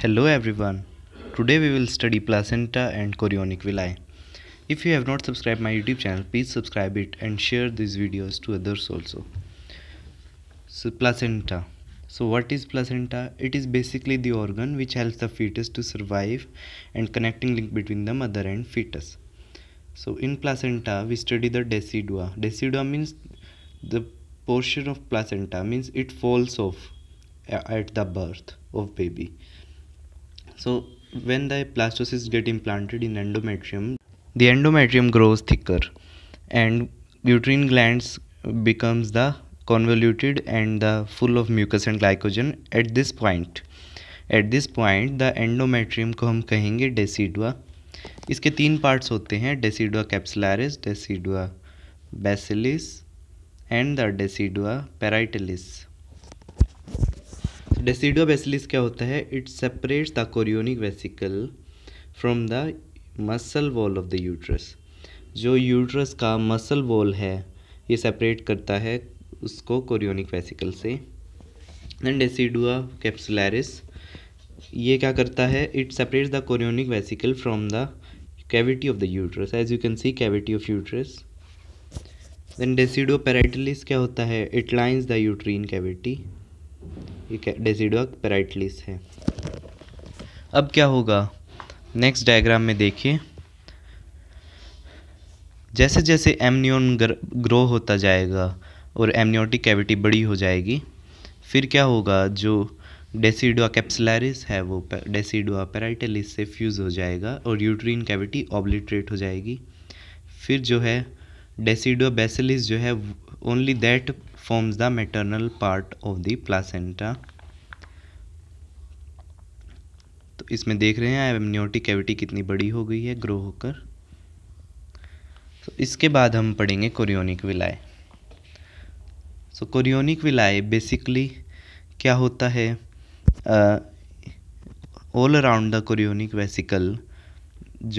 Hello everyone. Today we will study placenta and chorionic villi. If you have not subscribed my YouTube channel, please subscribe it and share these videos to others also. So placenta. So what is placenta? It is basically the organ which helps the fetus to survive and connecting link between the mother and fetus. So in placenta we study the decidua. Decidua means the portion of placenta means it falls off at the birth of baby So when the blastocysts get implanted in endometrium, the endometrium grows thicker and uterine glands becomes the convoluted and the full of mucus and glycogen at this point at this point the endometrium ko hum kahenge decidua iske teen parts hote hain decidua capsularis decidua बेसिलिस and the decidua parietalis डेसिडो बेसिलिस क्या होता है it separates the chorionic vesicle from the muscle wall of the uterus जो uterus का muscle wall है ये separate करता है उसको कोरियोनिक वेसिकल से देन डेसिडुआ कैप्सुलरिस ये क्या करता है it separates the chorionic vesicle from the cavity of the uterus as you can see cavity of uterus then decidua parietalis क्या होता है it lines the uterine cavity ये क्या पेराइटलिस है अब क्या होगा नेक्स्ट डायग्राम में देखिए जैसे जैसे एमनियोन ग्रो होता जाएगा और एमनियोटिक कैविटी बड़ी हो जाएगी फिर क्या होगा जो डेसीडुआ कैप्सुलरिस है वो डेसीडुआ पेराइटलिस से फ्यूज़ हो जाएगा और यूट्रीन कैविटी ऑब्लिट्रेट हो जाएगी फिर जो है डेसीडुआ बेसिलिस जो है only that forms the maternal part of the placenta तो इसमें देख रहे हैं एमनियोटिक कैविटी कितनी बड़ी हो गई है ग्रो होकर तो इसके बाद हम पढ़ेंगे chorionic villi so chorionic villi basically क्या होता है all around the chorionic vesicle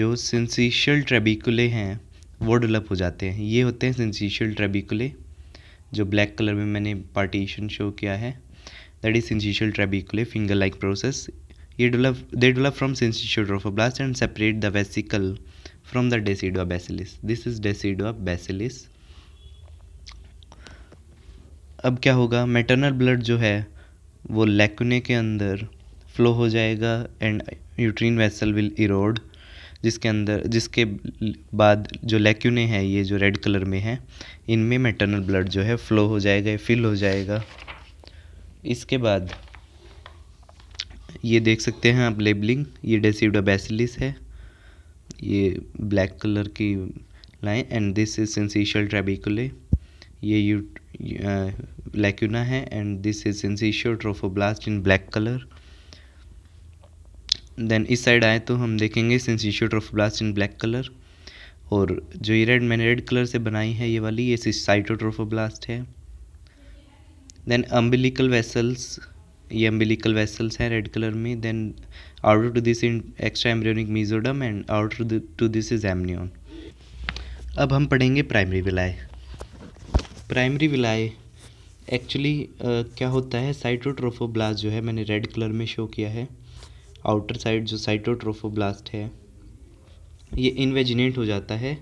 जो सेंसीशियल ट्रेबिकुले हैं वो डेवलप हो जाते हैं ये होते हैं सेंसीशियल ट्रेबिकुले जो ब्लैक कलर में मैंने पार्टीशन शो किया है that is syncytial trabeculae finger like process ये develop they develop from syncytial trophoblast and separate the vesicle from the decidua basalis this is decidua basalis अब क्या होगा मेटरनल ब्लड जो है वो लैकुने के अंदर फ्लो हो जाएगा and uterine vessel will erode जिसके अंदर जिसके बाद जो लैक्यूने हैं ये जो रेड कलर में हैं इनमें मेटरनल ब्लड जो है फ्लो हो जाएगा फिल हो जाएगा इसके बाद ये देख सकते हैं आप लेबलिंग ये बेसिलिस है ये ब्लैक कलर की line and this is syncytial trabeculae ये यू लैक्यूना है and this is syncytial trophoblast in black colour then इस साइड आए तो हम देखेंगे institute of blast in black colour और जो ये रेड मैंने रेड कलर से बनाई है ये वाली ये साइटोट्रोफोब्लास्ट है देन अम्बिलिकल वेसल्स ये अम्बिलिकल वेसल्स हैं रेड कलर में then outer to this in extra embryonic mesoderm and outer to this is amnion अब हम पढ़ेंगे primary villi primary villi actually क्या होता है साइटोट्रोफोब्लास्ट जो है मैंने रेड कलर में शो किया है आउटर साइड जो साइटोट्रोफोब्लास्ट है ये इन्वेजिनेट हो जाता है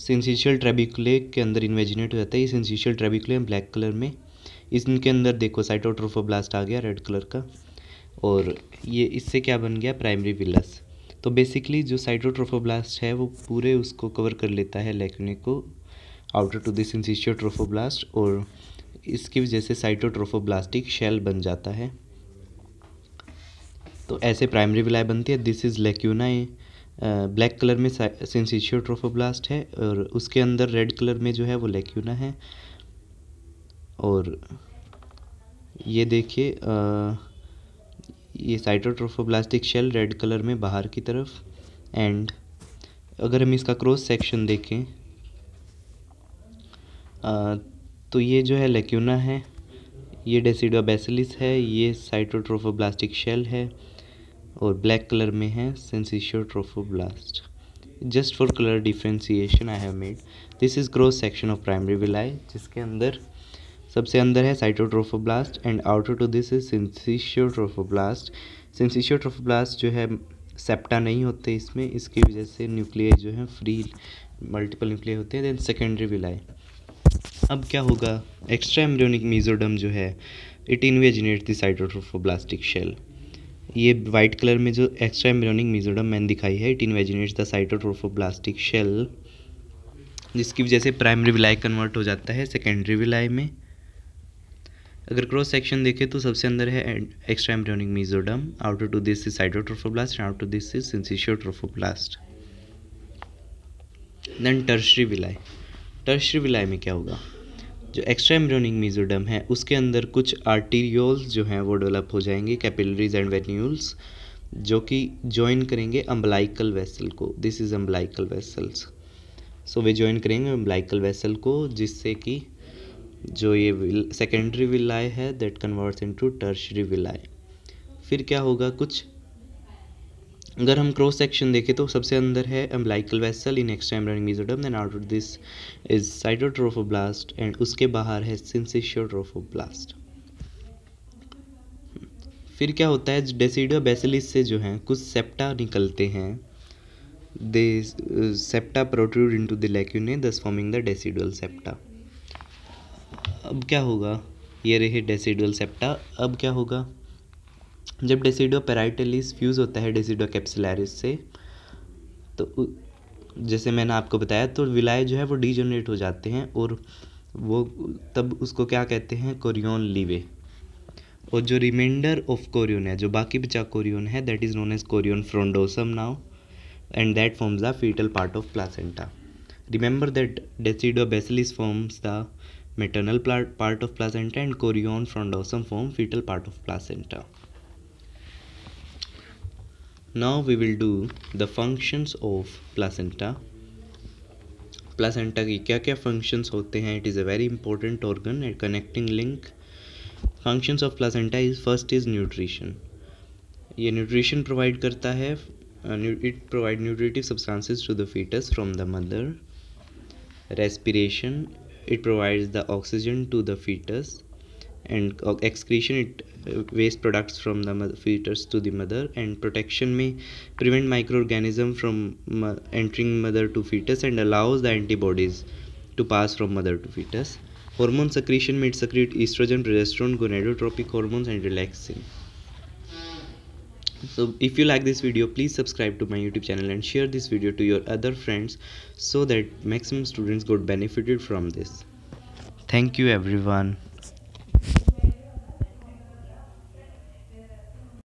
सेंसिशियल ट्रेबिकुले के अंदर इन्वेजिनेट हो जाता है ये सेंसिशियल ट्रेबिकुले ब्लैक कलर में इसके अंदर देखो साइटोट्रोफोब्लास्ट आ गया रेड कलर का और ये इससे क्या बन गया प्राइमरी विलस तो बेसिकली जो साइटोट्रोफोब्लास्ट है वो पूरे उसको कवर कर लेता है लेकने को outer to this syncytiotrophoblast और इसकी वजह से साइटोट्रोफोब्लास्टिक शेल बन जाता है तो ऐसे प्राइमरी विलाय बनती है this is lacuna black colour में सेंसिशियोट्रोफोब्लास्ट है और उसके अंदर रेड कलर में जो है वो लेक्यूना है और ये देखिए ये साइटोट्रोफोब्लास्टिक शेल रेड कलर में बाहर की तरफ एंड अगर हम इसका क्रॉस सेक्शन देखें आ, तो ये जो है लेक्यूना है ये डेसिडो बेसिलिस है ये साइटोट्रोफोब्लास्टिक शेल है और ब्लैक कलर में है syncytiotrophoblast just for colour differentiation I have made this is growth section of primary villi जिसके अंदर सबसे अंदर है cytotrophoblast and outer to this is trophoblast जो है सेप्टा नहीं होते इसमें इसकी वजह से न्यूक्लियर जो है फ्री मल्टीपल न्यूक्लियर होते हैं देन सेकेंडरी विलाई अब क्या होगा एक्स्ट्रा एम्ब्रियोनिक मीजोडम जो है it invaginate the cytotrophoblastic shell ये व्हाइट कलर में जो एक्स्ट्रा एम्ब्रोनिक मिजोडम मैन दिखाई है it invaginates the cytotrophoblastic shell जिसकी वजह से प्राइमरी विलाई कन्वर्ट हो जाता है सेकेंडरी विलाई में अगर क्रॉस सेक्शन देखें तो सबसे अंदर है extra embryonic mesoderm out to this is cytotrophoblast out to this is syncytio syncytiotrophoblast then tertiary villi tertiary villi में क्या होगा जो एक्स्ट्रा एम्ब्रोनिक मीजोडम है उसके अंदर कुछ आर्टीरियोल्स जो हैं वो डेवलप हो जाएंगे कैपिलरीज एंड वेन्यूल्स जो कि ज्वाइन करेंगे अम्बलाइकल वेसल को this is umbilical vessels so वे ज्वाइन करेंगे अम्बलाइकल वेसल को जिससे कि जो ये विल सेकेंडरी विलाय है that converts into tertiary villi फिर क्या होगा कुछ अगर हम क्रॉस सेक्शन देखें तो सबसे अंदर है umbilical vessel in extra running mesoderm and out this is cytotrophoblast and उसके बाहर है सिंसिशियोट्रोफोब्लास्ट फिर क्या होता है डेसिडो बेसिलिस से जो हैं कुछ सेप्टा निकलते हैं they septa protrude to the lacunae thus forming the decidual septa अब क्या होगा ये रहे डेसिडुअल सेप्टा अब क्या होगा जब डेसिडो पेराइटलिस फ्यूज़ होता है डेसिडो कैप्सुलरिस से तो जैसे मैंने आपको बताया तो विलाय जो है वो डिजनरेट हो जाते हैं और वो तब उसको क्या कहते हैं कोरियोन लीवे और जो रिमाइंडर ऑफ कोरियोन है जो बाकी बचा कोरियोन है that is known as chorion frondosum now and that forms the fetal part of placenta remember that decidua basalis forms the maternal part of placenta and chorion frondosum form fetal part of placenta now we will do the functions of placenta placenta की क्या क्या functions होते हैं it is a very important organ and connecting link functions of placenta is first is nutrition ये nutrition provide करता है it provide nutritive substances to the fetus from the mother respiration it provides the oxygen to the fetus and uh, excretion it uh, waste products from the fetus to the mother and protection may prevent microorganism from entering mother to fetus and allows the antibodies to pass from mother to fetus hormone secretion may secrete estrogen progesterone gonadotropic hormones and relaxin so if you like this video please subscribe to my youtube channel and share this video to your other friends so that maximum students got benefited from this thank you everyone